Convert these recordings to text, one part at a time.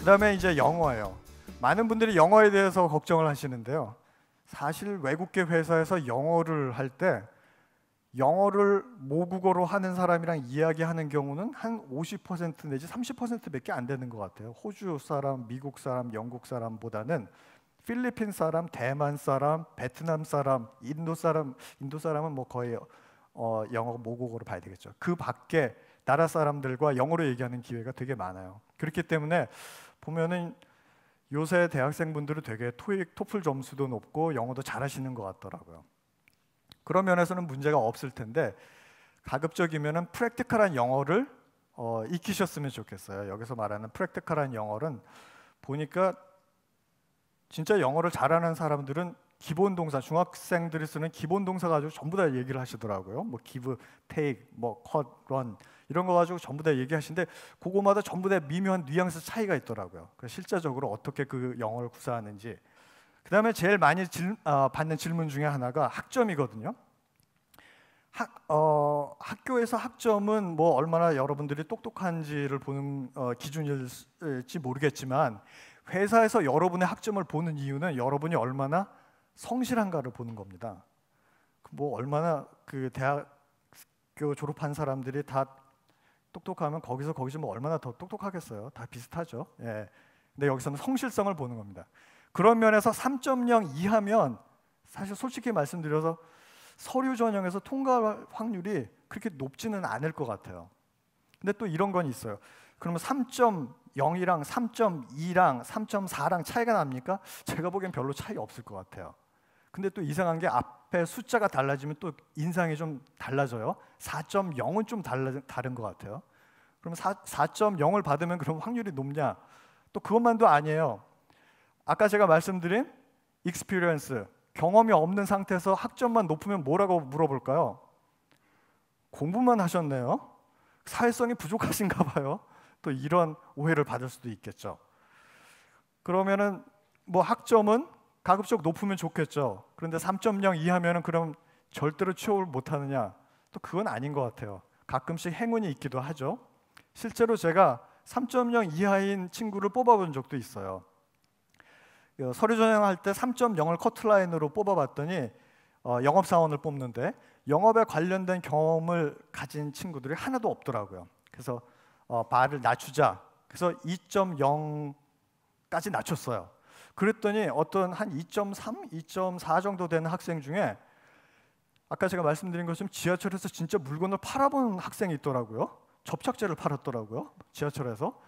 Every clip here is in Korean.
그다음에 이제 영어예요. 많은 분들이 영어에 대해서 걱정을 하시는데요. 사실 외국계 회사에서 영어를 할 때 영어를 모국어로 하는 사람이랑 이야기하는 경우는 한 50% 내지 30%밖에 안 되는 것 같아요. 호주 사람, 미국 사람, 영국 사람보다는 필리핀 사람, 대만 사람, 베트남 사람, 인도 사람, 인도 사람은 뭐 거의 어, 영어 모국어로 봐야 되겠죠. 그 밖에 나라 사람들과 영어로 얘기하는 기회가 되게 많아요. 그렇기 때문에 보면은 요새 대학생분들은 되게 토익, 토플 점수도 높고 영어도 잘하시는 것 같더라고요. 그런 면에서는 문제가 없을 텐데 가급적이면은 프랙티컬한 영어를 어, 익히셨으면 좋겠어요. 여기서 말하는 프랙티컬한 영어는 보니까 진짜 영어를 잘하는 사람들은 기본 동사 중학생들이 쓰는 기본 동사 가지고 전부 다 얘기를 하시더라고요. 뭐 give, take, 뭐 cut, run 이런 거 가지고 전부 다 얘기하시는데 그거마다 전부 다 미묘한 뉘앙스 차이가 있더라고요. 실제적으로 어떻게 그 영어를 구사하는지 그다음에 제일 많이 질, 어, 받는 질문 중에 하나가 학점이거든요. 학, 어, 학교에서 학점은 뭐 얼마나 여러분들이 똑똑한지를 보는 어, 기준일지 모르겠지만 회사에서 여러분의 학점을 보는 이유는 여러분이 얼마나 성실한가를 보는 겁니다. 그 뭐 얼마나 그 대학교 졸업한 사람들이 다 똑똑하면 거기서 거기서 뭐 얼마나 더 똑똑하겠어요. 다 비슷하죠. 예. 근데 여기서는 성실성을 보는 겁니다. 그런 면에서 3.0 이하면 사실 솔직히 말씀드려서 서류 전형에서 통과 확률이 그렇게 높지는 않을 것 같아요. 근데 또 이런 건 있어요. 그러면 3.0이랑 3.2랑 3.4랑 차이가 납니까? 제가 보기엔 별로 차이 없을 것 같아요. 근데 또 이상한 게 앞에 숫자가 달라지면 또 인상이 좀 달라져요. 4.0은 좀 달라, 다른 것 같아요. 그러면 4.0을 받으면 그럼 확률이 높냐? 또 그것만도 아니에요. 아까 제가 말씀드린 익스피리언스 경험이 없는 상태에서 학점만 높으면 뭐라고 물어볼까요? 공부만 하셨네요. 사회성이 부족하신가 봐요. 또 이런 오해를 받을 수도 있겠죠. 그러면은 뭐 학점은 가급적 높으면 좋겠죠. 그런데 3.0 이하면은 그럼 절대로 취업을 못 하느냐? 또 그건 아닌 것 같아요. 가끔씩 행운이 있기도 하죠. 실제로 제가 3.0 이하인 친구를 뽑아본 적도 있어요. 어, 서류 전형할 때 3.0을 커트라인으로 뽑아봤더니 어, 영업사원을 뽑는데 영업에 관련된 경험을 가진 친구들이 하나도 없더라고요. 그래서 어, 바를 낮추자. 그래서 2.0까지 낮췄어요. 그랬더니 어떤 한 2.3, 2.4 정도 되는 학생 중에 아까 제가 말씀드린 것처럼 지하철에서 진짜 물건을 팔아본 학생이 있더라고요. 접착제를 팔았더라고요. 지하철에서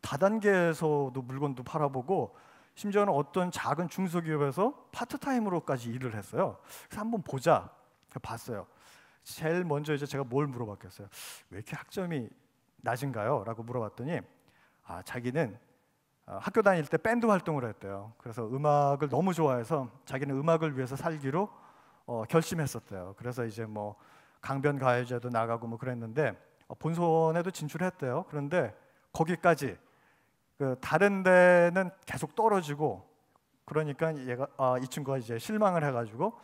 다단계에서도 물건도 팔아보고 심지어는 어떤 작은 중소기업에서 파트타임으로까지 일을 했어요. 그래서 한번 보자. 봤어요. 제일 먼저 이제 제가 뭘 물어봤겠어요. 왜 이렇게 학점이 낮은가요? 라고 물어봤더니 아, 자기는 아, 학교 다닐 때 밴드 활동을 했대요. 그래서 음악을 너무 좋아해서 자기는 음악을 위해서 살기로 어, 결심했었대요. 그래서 이제 뭐 강변 가요제도 나가고 뭐 그랬는데 어, 본선에도 진출했대요. 그런데 거기까지 그 다른 데는 계속 떨어지고 그러니까 얘가 아, 이 친구가 이제 실망을 해가지고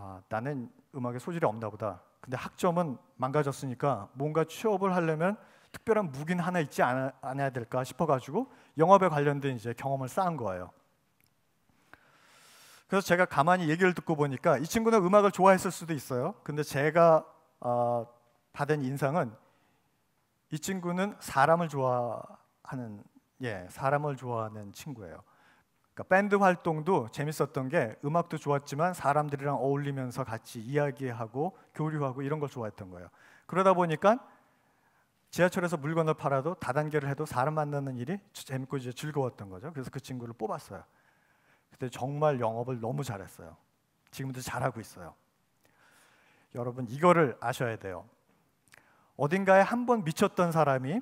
아, 나는 음악에 소질이 없나 보다. 근데 학점은 망가졌으니까 뭔가 취업을 하려면 특별한 무기는 하나 있지 않아, 않아야 될까 싶어가지고 영업에 관련된 이제 경험을 쌓은 거예요. 그래서 제가 가만히 얘기를 듣고 보니까 이 친구는 음악을 좋아했을 수도 있어요. 근데 제가 어, 받은 인상은 이 친구는 사람을 좋아하는 예 사람을 좋아하는 친구예요. 그러니까 밴드 활동도 재밌었던 게 음악도 좋았지만 사람들이랑 어울리면서 같이 이야기하고 교류하고 이런 걸 좋아했던 거예요. 그러다 보니까 지하철에서 물건을 팔아도 다단계를 해도 사람 만나는 일이 재밌고 이제 즐거웠던 거죠. 그래서 그 친구를 뽑았어요. 그때 정말 영업을 너무 잘했어요. 지금도 잘하고 있어요. 여러분 이거를 아셔야 돼요. 어딘가에 한 번 미쳤던 사람이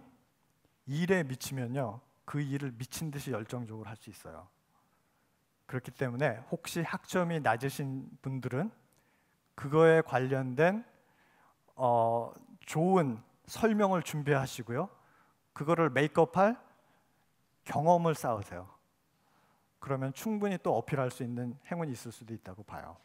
일에 미치면요. 그 일을 미친 듯이 열정적으로 할 수 있어요. 그렇기 때문에 혹시 학점이 낮으신 분들은 그거에 관련된 어, 좋은 설명을 준비하시고요. 그거를 메이크업할 경험을 쌓으세요. 그러면 충분히 또 어필할 수 있는 행운이 있을 수도 있다고 봐요.